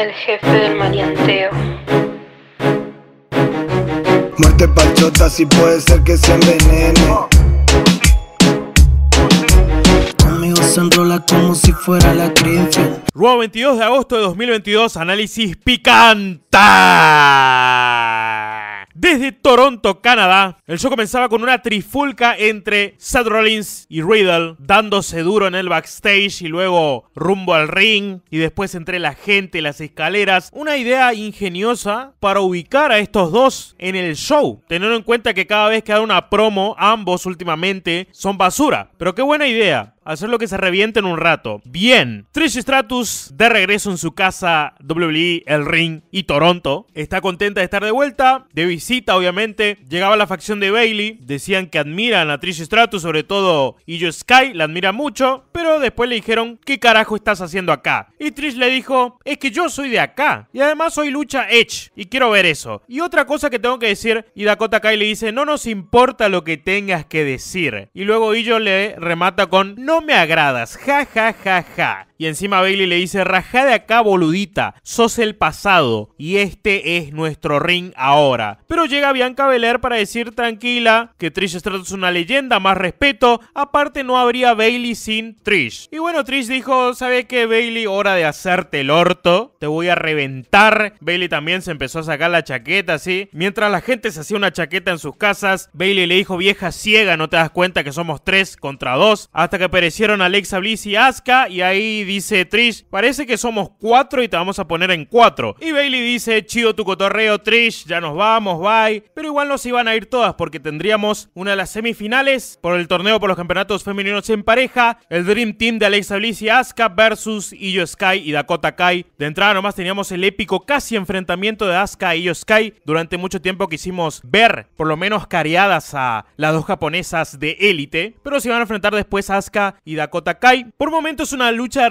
el jefe del maleanteo. Muerte pachota, si puede ser que se envenene. Amigos se enrola como si fuera la creencia Luego 22 de agosto de 2022, análisis picanta desde Toronto, Canadá. El show comenzaba con una trifulca entre Seth Rollins y Riddle, dándose duro en el backstage y luego rumbo al ring y después entre la gente y las escaleras. Una idea ingeniosa para ubicar a estos dos en el show, teniendo en cuenta que cada vez que dan una promo, ambos últimamente son basura. Pero qué buena idea. Hacer lo que se reviente en un rato. Bien, Trish Stratus de regreso en su casa WWE, el ring y Toronto. Está contenta de estar de vuelta, de visita obviamente. Llegaba la facción de Bailey, decían que admiran a Trish Stratus, sobre todo Illo Sky, la admira mucho, pero después le dijeron, ¿qué carajo estás haciendo acá? Y Trish le dijo, es que yo soy de acá y además soy lucha Edge y quiero ver eso. Y otra cosa que tengo que decir, y Dakota Kai le dice, no nos importa lo que tengas que decir. Y luego Illo le remata con, no no me agradas. Ja, ja, ja, ja. Y encima Bailey le dice, rajá de acá boludita, sos el pasado y este es nuestro ring ahora. Pero llega Bianca Belair para decir tranquila que Trish Stratus es una leyenda, más respeto, aparte no habría Bailey sin Trish. Y bueno, Trish dijo, ¿sabes qué Bailey? Hora de hacerte el orto, te voy a reventar. Bailey también se empezó a sacar la chaqueta, ¿sí? Mientras la gente se hacía una chaqueta en sus casas, Bailey le dijo, vieja ciega, no te das cuenta que somos tres contra dos, hasta que aparecieron Alexa Bliss y Asuka y ahí dice, Trish, parece que somos cuatro y te vamos a poner en cuatro. Y Bailey dice, chido tu cotorreo, Trish, ya nos vamos, bye. Pero igual nos iban a ir todas porque tendríamos una de las semifinales por el torneo por los campeonatos femeninos en pareja, el Dream Team de Alexa Bliss y Asuka versus Io Sky y Dakota Kai. De entrada nomás teníamos el épico casi enfrentamiento de Asuka y e Io Sky durante mucho tiempo quisimos ver, por lo menos careadas a las dos japonesas de élite, pero se iban a enfrentar después Asuka y Dakota Kai. Por momentos una lucha de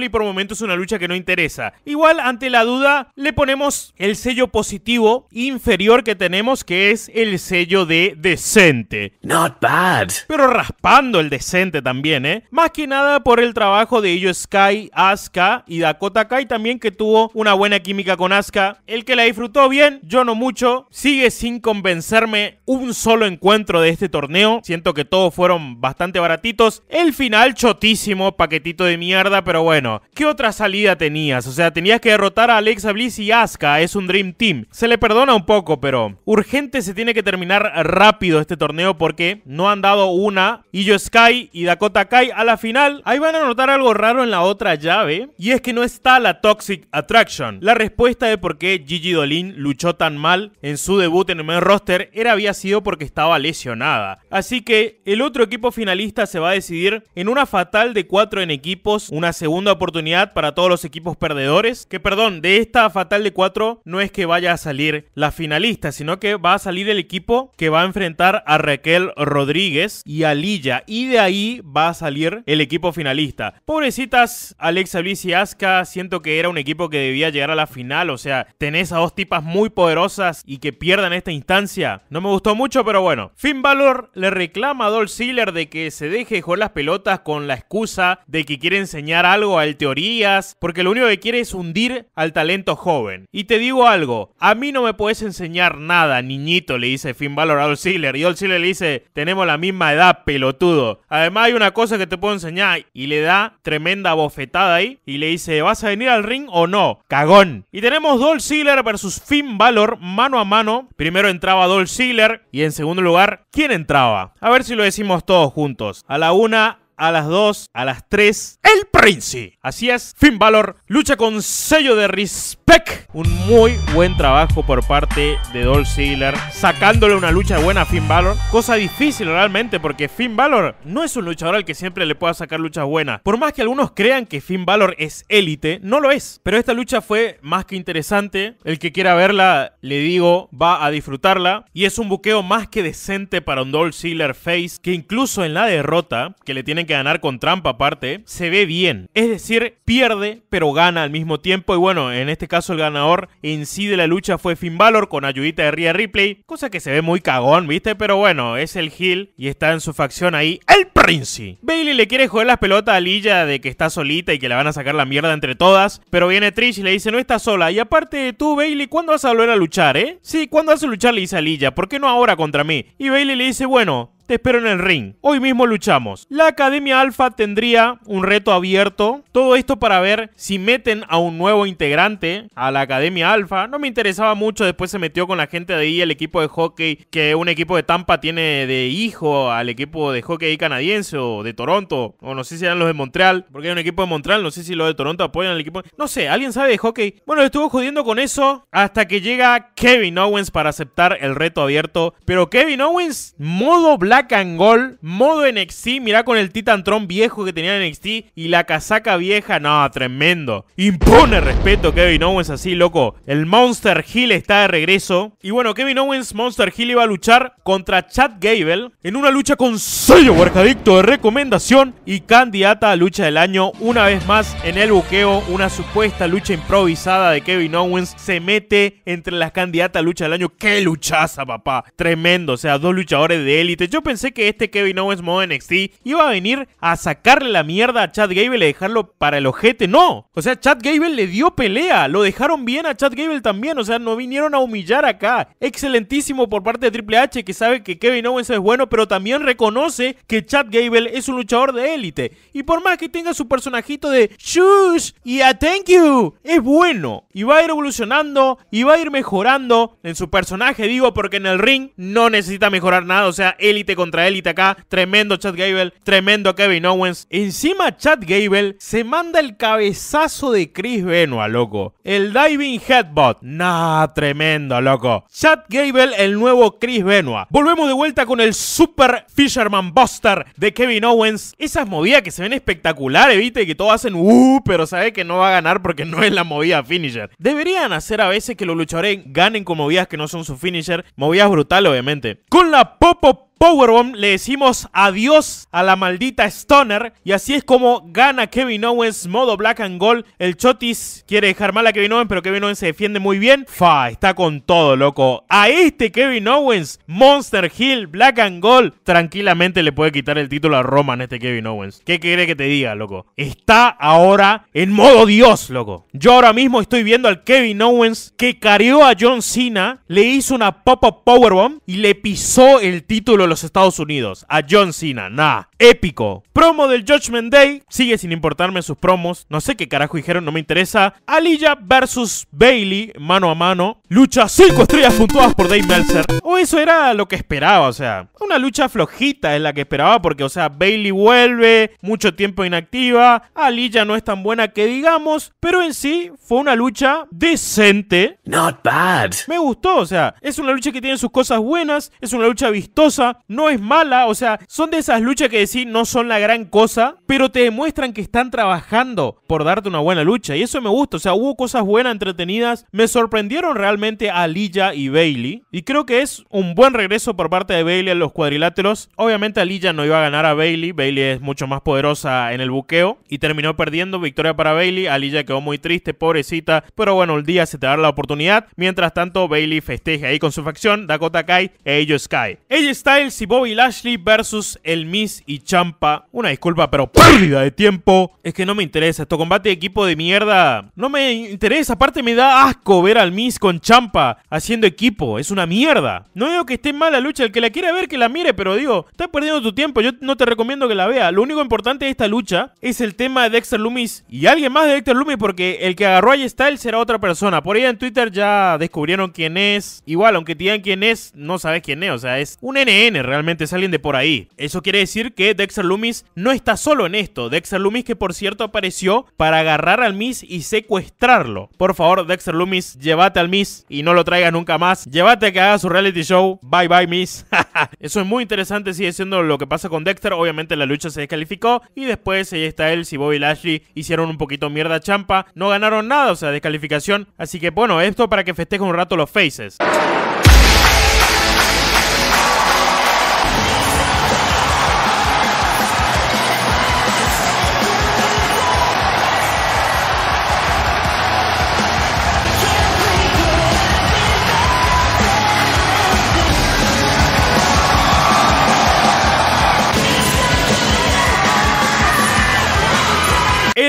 y por momentos una lucha que no interesa. Igual, ante la duda, le ponemos el sello positivo inferior que tenemos, que es el sello de decente. Not bad. Pero raspando el decente también, ¿eh? Más que nada por el trabajo de ellos Sky, Asuka y Dakota Kai también, que tuvo una buena química con Asuka. El que la disfrutó bien, yo no mucho. Sigue sin convencerme un solo encuentro de este torneo. Siento que todos fueron bastante baratitos. El final, chotísimo, paquetito de mierda pero bueno. ¿Qué otra salida tenías? O sea, tenías que derrotar a Alexa Bliss y Asuka. Es un Dream Team. Se le perdona un poco, pero urgente se tiene que terminar rápido este torneo porque no han dado una. yo Sky y Dakota Kai a la final. Ahí van a notar algo raro en la otra llave. Y es que no está la Toxic Attraction. La respuesta de por qué Gigi Dolin luchó tan mal en su debut en el main roster era había sido porque estaba lesionada. Así que el otro equipo finalista se va a decidir en una fatal de cuatro en equipos, una segunda oportunidad para todos los equipos perdedores. Que perdón, de esta fatal de cuatro, no es que vaya a salir la finalista, sino que va a salir el equipo que va a enfrentar a Raquel Rodríguez y a Lilla. Y de ahí va a salir el equipo finalista. Pobrecitas Alexa Bliss y Asca. siento que era un equipo que debía llegar a la final. O sea, tenés a dos tipas muy poderosas y que pierdan esta instancia. No me gustó mucho, pero bueno. Finn Balor le reclama a Dolph Ziggler de que se deje jugar las pelotas con la excusa de que quiere enseñar algo al teorías, porque lo único que quiere es hundir al talento joven. Y te digo algo, a mí no me puedes enseñar nada, niñito, le dice Finn Valor a Old Y Old Sealer le dice, tenemos la misma edad, pelotudo. Además hay una cosa que te puedo enseñar. Y le da tremenda bofetada ahí y le dice, ¿vas a venir al ring o no? Cagón. Y tenemos Dol Ziggler versus Finn Valor mano a mano. Primero entraba Dol Ziggler y en segundo lugar, ¿quién entraba? A ver si lo decimos todos juntos. A la una, a las 2, a las 3, El prince Así es, Finn Balor lucha con sello de respect. Un muy buen trabajo por parte de Dolph Ziggler, sacándole una lucha buena a Finn Balor. Cosa difícil realmente, porque Finn Balor no es un luchador al que siempre le pueda sacar luchas buenas. Por más que algunos crean que Finn Balor es élite, no lo es. Pero esta lucha fue más que interesante. El que quiera verla, le digo, va a disfrutarla. Y es un buqueo más que decente para un Dolph Ziggler face, que incluso en la derrota que le tienen que ganar con trampa aparte, se ve bien. Es decir, pierde, pero gana al mismo tiempo. Y bueno, en este caso el ganador en sí de la lucha fue Finn Balor con ayudita de Rhea Ripley, cosa que se ve muy cagón, ¿viste? Pero bueno, es el Hill y está en su facción ahí el Prince. Bailey le quiere joder las pelotas a Lilla de que está solita y que la van a sacar la mierda entre todas, pero viene Trish y le dice, "No está sola." Y aparte, tú Bailey, ¿cuándo vas a volver a luchar, eh? Sí, ¿cuándo vas a luchar? Le dice a Lilla, "¿Por qué no ahora contra mí?" Y Bailey le dice, "Bueno, te espero en el ring. Hoy mismo luchamos. La Academia Alpha tendría un reto abierto. Todo esto para ver si meten a un nuevo integrante a la Academia Alpha. No me interesaba mucho. Después se metió con la gente de ahí, el equipo de hockey, que un equipo de Tampa tiene de hijo al equipo de hockey canadiense o de Toronto. O no sé si eran los de Montreal. Porque hay un equipo de Montreal. No sé si los de Toronto apoyan al equipo. No sé, ¿alguien sabe de hockey? Bueno, estuvo jodiendo con eso hasta que llega Kevin Owens para aceptar el reto abierto. Pero Kevin Owens, modo black en gol, modo NXT, mirá con el titan tron viejo que tenía en NXT y la casaca vieja, no, tremendo. Impone respeto Kevin Owens así, loco. El Monster Hill está de regreso. Y bueno, Kevin Owens, Monster Hill iba a luchar contra Chad Gable en una lucha con sello huercadicto de recomendación y candidata a lucha del año. Una vez más en el buqueo, una supuesta lucha improvisada de Kevin Owens se mete entre las candidatas a lucha del año. ¡Qué luchaza, papá! Tremendo, o sea, dos luchadores de élite. Yo pensé que este Kevin Owens modo NXT iba a venir a sacarle la mierda a Chad Gable y dejarlo para el ojete. No. O sea, Chad Gable le dio pelea. Lo dejaron bien a Chad Gable también. O sea, no vinieron a humillar acá. Excelentísimo por parte de Triple H que sabe que Kevin Owens es bueno, pero también reconoce que Chad Gable es un luchador de élite. Y por más que tenga su personajito de Shush y a Thank You, es bueno. Y va a ir evolucionando y va a ir mejorando en su personaje, digo, porque en el ring no necesita mejorar nada. O sea, élite contra élite acá. Tremendo Chad Gable, tremendo Kevin Owens. Encima Chad Gable se manda el cabezazo de Chris Benoit, loco. El diving headbutt. Nah, tremendo, loco. Chad Gable, el nuevo Chris Benoit. Volvemos de vuelta con el Super Fisherman Buster de Kevin Owens. Esas movidas que se ven espectaculares, viste, que todos hacen uh, pero sabe que no va a ganar porque no es la movida finisher. Deberían hacer a veces que los luchadores ganen con movidas que no son su finisher. Movidas brutales, obviamente. Con la Popo Powerbomb le decimos adiós a la maldita Stoner y así es como gana Kevin Owens modo Black and Gold. El Chotis quiere dejar mal a Kevin Owens, pero Kevin Owens se defiende muy bien. Fa, está con todo, loco. A este Kevin Owens, Monster Hill, Black and Gold, tranquilamente le puede quitar el título a Roman este Kevin Owens. ¿Qué quiere que te diga, loco? Está ahora en modo Dios, loco. Yo ahora mismo estoy viendo al Kevin Owens que careó a John Cena, le hizo una pop-up powerbomb y le pisó el título los Estados Unidos, a John Cena, nah, épico. Promo del Judgment Day, sigue sin importarme sus promos, no sé qué carajo dijeron, no me interesa. Aliyah versus Bailey, mano a mano, lucha 5 estrellas puntuadas por Dave Meltzer. O eso era lo que esperaba, o sea, una lucha flojita es la que esperaba porque, o sea, Bailey vuelve, mucho tiempo inactiva, Aliyah no es tan buena que digamos, pero en sí fue una lucha decente. Not bad. Me gustó, o sea, es una lucha que tiene sus cosas buenas, es una lucha vistosa, no es mala, o sea, son de esas luchas que decís no son la gran cosa, pero te demuestran que están trabajando por darte una buena lucha y eso me gusta, o sea, hubo cosas buenas, entretenidas, me sorprendieron realmente a Lilla y Bailey y creo que es un buen regreso por parte de Bailey a los cuadriláteros. Obviamente Lilla no iba a ganar a Bailey, Bailey es mucho más poderosa en el buqueo y terminó perdiendo victoria para Bailey, Alilla quedó muy triste, pobrecita, pero bueno, el día se te dará la oportunidad. Mientras tanto, Bailey festeja ahí con su facción Dakota Kai e AJ Sky. AJ Style si Bobby Lashley versus El Miss y Champa. Una disculpa, pero pérdida de tiempo. Es que no me interesa. Esto combate de equipo de mierda. No me interesa. Aparte me da asco ver al Miss con Champa haciendo equipo. Es una mierda. No digo que esté mal la lucha. El que la quiera ver, que la mire. Pero digo, estás perdiendo tu tiempo. Yo no te recomiendo que la vea. Lo único importante de esta lucha es el tema de Dexter Loomis y alguien más de Dexter Loomis porque el que agarró a Styles será otra persona. Por ahí en Twitter ya descubrieron quién es. Igual, aunque te digan quién es, no sabes quién es. O sea, es un NN realmente es alguien de por ahí. Eso quiere decir que Dexter Loomis no está solo en esto. Dexter Loomis que por cierto apareció para agarrar al Miss y secuestrarlo. Por favor, Dexter Loomis, llévate al Miss y no lo traiga nunca más. Llévate a que haga su reality show. Bye bye Miss. Eso es muy interesante, sigue siendo lo que pasa con Dexter. Obviamente la lucha se descalificó y después ahí está él, si Bobby Lashley hicieron un poquito mierda champa. No ganaron nada, o sea, descalificación. Así que bueno, esto para que festejen un rato los faces.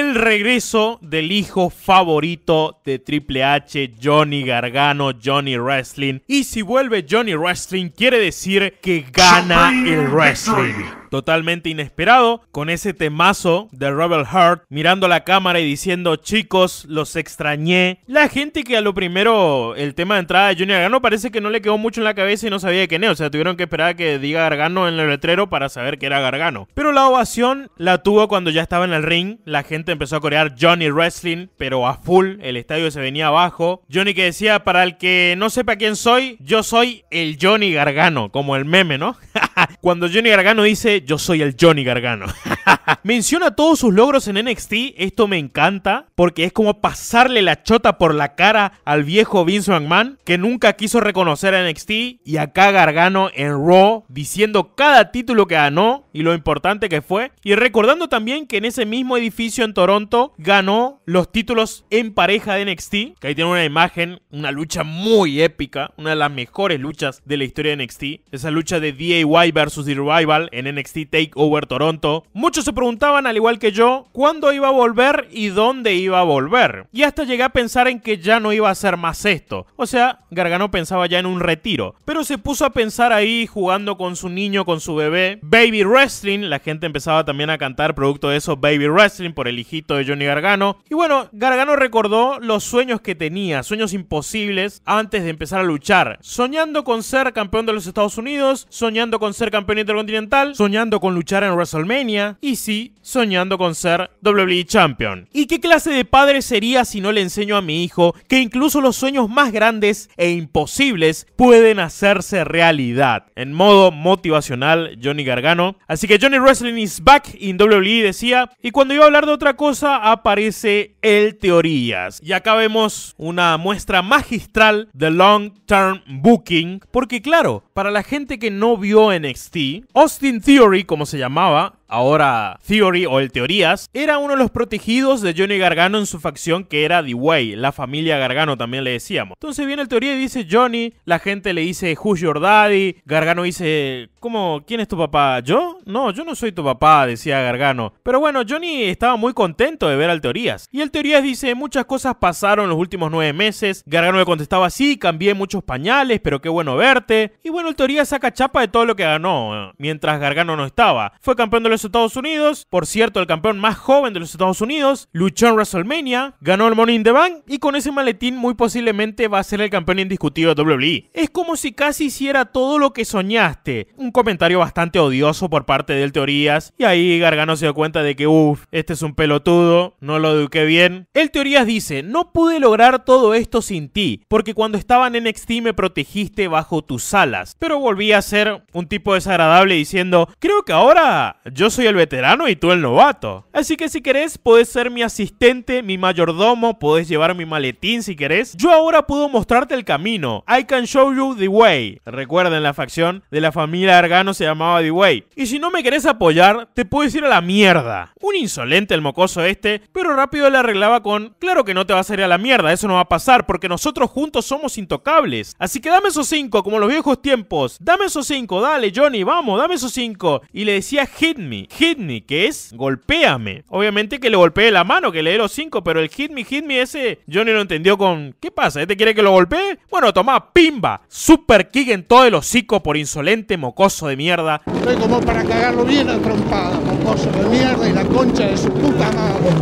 el regreso del hijo favorito de Triple H, Johnny Gargano, Johnny Wrestling. Y si vuelve Johnny Wrestling, quiere decir que gana el wrestling totalmente inesperado, con ese temazo de Rebel Heart mirando a la cámara y diciendo, chicos, los extrañé. La gente que a lo primero el tema de entrada de Johnny Gargano parece que no le quedó mucho en la cabeza y no sabía de quién era. o sea, tuvieron que esperar a que diga Gargano en el letrero para saber que era Gargano. Pero la ovación la tuvo cuando ya estaba en el ring, la gente empezó a corear Johnny Wrestling, pero a full, el estadio se venía abajo. Johnny que decía, para el que no sepa quién soy, yo soy el Johnny Gargano, como el meme, ¿no? Cuando Johnny Gargano dice, yo soy el Johnny Gargano. Menciona todos sus logros en NXT, esto me encanta, porque es como pasarle la chota por la cara al viejo Vince McMahon, que nunca quiso reconocer a NXT, y acá Gargano en Raw, diciendo cada título que ganó y lo importante que fue, y recordando también que en ese mismo edificio en Toronto ganó los títulos en pareja de NXT, que ahí tiene una imagen, una lucha muy épica, una de las mejores luchas de la historia de NXT, esa lucha de DIY versus The Revival en NXT Takeover Toronto, muchos se preguntaban, al igual que yo, cuándo iba a volver y dónde iba a volver. Y hasta llegué a pensar en que ya no iba a ser más esto. O sea, Gargano pensaba ya en un retiro. Pero se puso a pensar ahí jugando con su niño, con su bebé. Baby Wrestling, la gente empezaba también a cantar producto de eso, Baby Wrestling, por el hijito de Johnny Gargano. Y bueno, Gargano recordó los sueños que tenía, sueños imposibles antes de empezar a luchar. Soñando con ser campeón de los Estados Unidos, soñando con ser campeón intercontinental, soñando con luchar en WrestleMania y sí, soñando con ser WWE Champion. ¿Y qué clase de padre sería si no le enseño a mi hijo que incluso los sueños más grandes e imposibles pueden hacerse realidad? En modo motivacional, Johnny Gargano. Así que Johnny Wrestling is back in WWE decía, y cuando iba a hablar de otra cosa aparece el Teorías. Y acá vemos una muestra magistral de Long Term Booking, porque claro, para la gente que no vio en NXT, Austin Theory, como se llamaba, ahora Theory o el Teorías, era uno de los protegidos de Johnny Gargano en su facción que era The Way, la familia Gargano también le decíamos. Entonces viene el Teoría y dice Johnny, la gente le dice Who's Your Daddy, Gargano dice ¿Cómo? ¿Quién es tu papá? ¿Yo? No, yo no soy tu papá, decía Gargano. Pero bueno, Johnny estaba muy contento de ver al Teorías. Y el Teorías dice, muchas cosas pasaron en los últimos nueve meses. Gargano le contestaba, sí, cambié muchos pañales, pero qué bueno verte. Y bueno, el Teorías saca chapa de todo lo que ganó, eh, mientras Gargano no estaba. Fue campeón de los Estados Unidos, por cierto, el campeón más joven de los Estados Unidos. Luchó en WrestleMania, ganó el Money in the Bank y con ese maletín muy posiblemente va a ser el campeón indiscutido de WWE. Es como si casi hiciera todo lo que soñaste un comentario bastante odioso por parte del Teorías. Y ahí Gargano se dio cuenta de que, uff, este es un pelotudo, no lo eduqué bien. El Teorías dice, no pude lograr todo esto sin ti, porque cuando estaban en NXT me protegiste bajo tus alas. Pero volví a ser un tipo desagradable diciendo, creo que ahora yo soy el veterano y tú el novato. Así que si querés, podés ser mi asistente, mi mayordomo, podés llevar mi maletín si querés. Yo ahora puedo mostrarte el camino. I can show you the way. Recuerden la facción de la familia Gargano se llamaba The way Y si no me querés apoyar, te puedo ir a la mierda. Un insolente el mocoso este, pero rápido le arreglaba con, claro que no te va a ir a la mierda, eso no va a pasar, porque nosotros juntos somos intocables. Así que dame esos cinco, como los viejos tiempos. Dame esos cinco, dale Johnny, vamos, dame esos cinco. Y le decía hit me, hit me, que es golpéame. Obviamente que le golpeé la mano, que le di los cinco, pero el hit me, hit me ese, Johnny lo entendió con, ¿qué pasa? ¿Este quiere que lo golpee? Bueno, toma, pimba, super kick en todo el hocico por insolente mocoso de mierda. como para cagarlo bien y la concha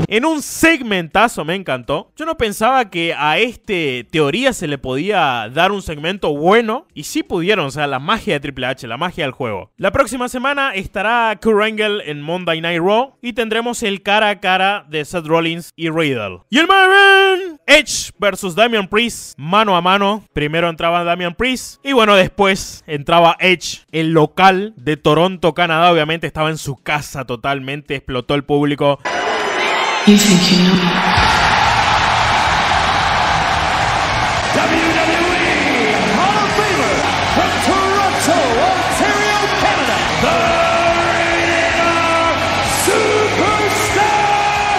En un segmentazo me encantó. Yo no pensaba que a este teoría se le podía dar un segmento bueno. Y si pudieron, o sea, la magia de Triple H, la magia del juego. La próxima semana estará Kurt en Monday Night Raw y tendremos el cara a cara de Seth Rollins y Riddle. Y el Marvin Edge versus Damian Priest, mano a mano. Primero entraba Damian Priest y bueno, después entraba Edge, el Local de Toronto, Canadá, obviamente estaba en su casa, totalmente explotó el público. WWE Hall of Famer from Toronto, Ontario, Canada, the superstar.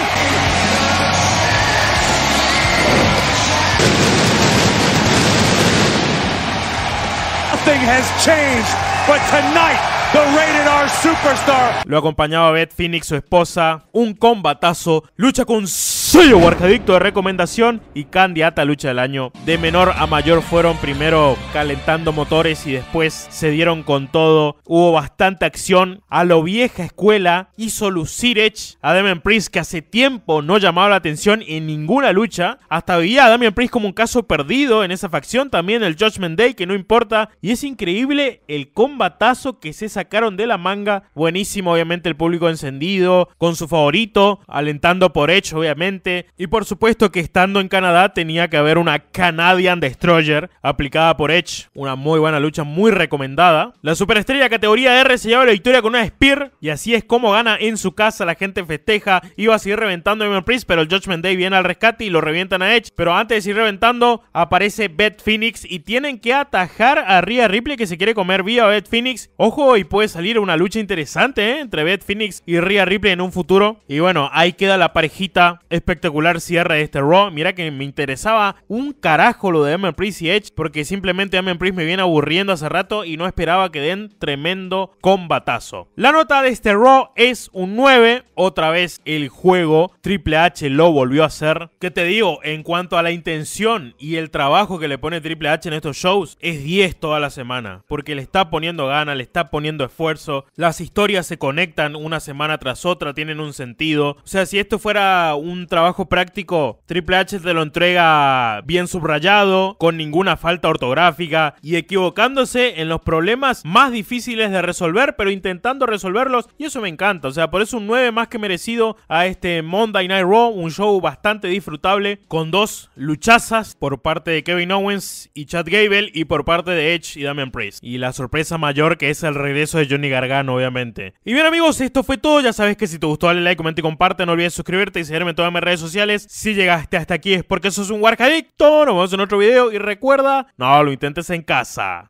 Nothing has changed tonight, the rated Lo acompañaba Beth Phoenix, su esposa. Un combatazo. Lucha con soy el Huarcadicto de recomendación y candidata a lucha del año. De menor a mayor fueron primero calentando motores y después se dieron con todo. Hubo bastante acción. A lo vieja escuela hizo lucir Edge a Damian Priest que hace tiempo no llamaba la atención en ninguna lucha. Hasta veía a Damian Priest como un caso perdido en esa facción. También el Judgment Day que no importa. Y es increíble el combatazo que se sacaron de la manga. Buenísimo obviamente el público encendido con su favorito. Alentando por hecho obviamente y por supuesto que estando en Canadá tenía que haber una Canadian Destroyer aplicada por Edge. Una muy buena lucha, muy recomendada. La superestrella categoría R se lleva la victoria con una Spear. Y así es como gana en su casa. La gente festeja. Iba a seguir reventando a Prince. pero el Judgment Day viene al rescate y lo revientan a Edge. Pero antes de ir reventando, aparece Beth Phoenix y tienen que atajar a Rhea Ripley que se quiere comer viva a Beth Phoenix. Ojo, y puede salir una lucha interesante ¿eh? entre Beth Phoenix y Rhea Ripley en un futuro. Y bueno, ahí queda la parejita espectacular cierre de este Raw. Mira que me interesaba un carajo lo de Damien Priest y Edge, porque simplemente Amen Priest me viene aburriendo hace rato y no esperaba que den tremendo combatazo. La nota de este Raw es un 9. Otra vez el juego Triple H lo volvió a hacer. que te digo? En cuanto a la intención y el trabajo que le pone Triple H en estos shows, es 10 toda la semana, porque le está poniendo gana, le está poniendo esfuerzo. Las historias se conectan una semana tras otra, tienen un sentido. O sea, si esto fuera un trabajo trabajo práctico, Triple H te lo entrega bien subrayado, con ninguna falta ortográfica y equivocándose en los problemas más difíciles de resolver, pero intentando resolverlos. Y eso me encanta. O sea, por eso un 9 más que merecido a este Monday Night Raw, un show bastante disfrutable, con dos luchazas por parte de Kevin Owens y Chad Gable y por parte de Edge y Damian Priest. Y la sorpresa mayor que es el regreso de Johnny Gargano, obviamente. Y bien amigos, esto fue todo. Ya sabes que si te gustó dale like, comenta y comparte. No olvides suscribirte y seguirme en todas sociales. Si llegaste hasta aquí es porque sos un Warcadicto. Nos vemos en otro video y recuerda, no lo intentes en casa.